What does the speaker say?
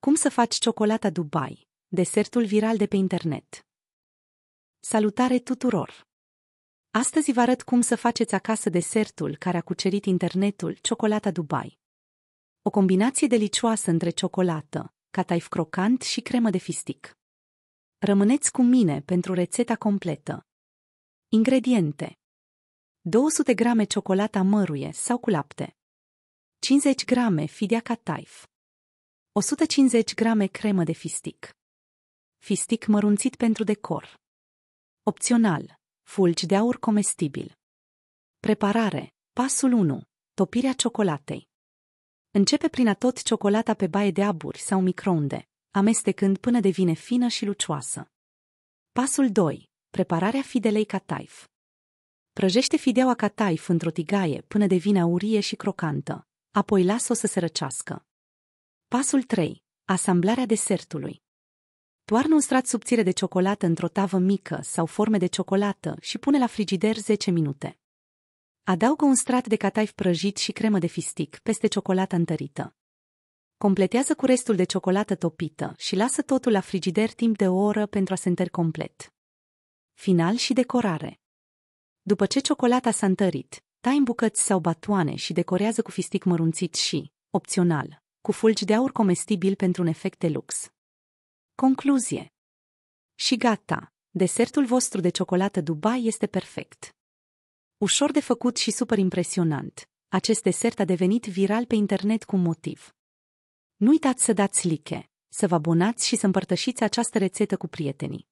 Cum să faci ciocolata Dubai, desertul viral de pe internet. Salutare tuturor! Astăzi vă arăt cum să faceți acasă desertul care a cucerit internetul, ciocolata Dubai. O combinație delicioasă între ciocolată, cataif crocant și cremă de fistic. Rămâneți cu mine pentru rețeta completă. Ingrediente 200 grame ciocolata măruie sau cu lapte 50 grame fidea cataif 150 grame cremă de fistic. Fistic mărunțit pentru decor. Opțional. Fulgi de aur comestibil. Preparare. Pasul 1. Topirea ciocolatei. Începe prin a tot ciocolata pe baie de aburi sau microunde, amestecând până devine fină și lucioasă. Pasul 2. Prepararea fidelei cataif. Prăjește fideaua cataif într-o tigaie până devine aurie și crocantă, apoi lasă-o să se răcească. Pasul 3. Asamblarea desertului. Toarnă un strat subțire de ciocolată într-o tavă mică sau forme de ciocolată și pune la frigider 10 minute. Adaugă un strat de cataif prăjit și cremă de fistic peste ciocolata întărită. Completează cu restul de ciocolată topită și lasă totul la frigider timp de o oră pentru a se întări complet. Final și decorare. După ce ciocolata s-a întărit, tai în bucăți sau batoane și decorează cu fistic mărunțit și, opțional, cu fulgi de aur comestibil pentru un efect de lux. Concluzie. Și gata, desertul vostru de ciocolată Dubai este perfect. Ușor de făcut și super impresionant, acest desert a devenit viral pe internet cu motiv. Nu uitați să dați like, să vă abonați și să împărtășiți această rețetă cu prietenii.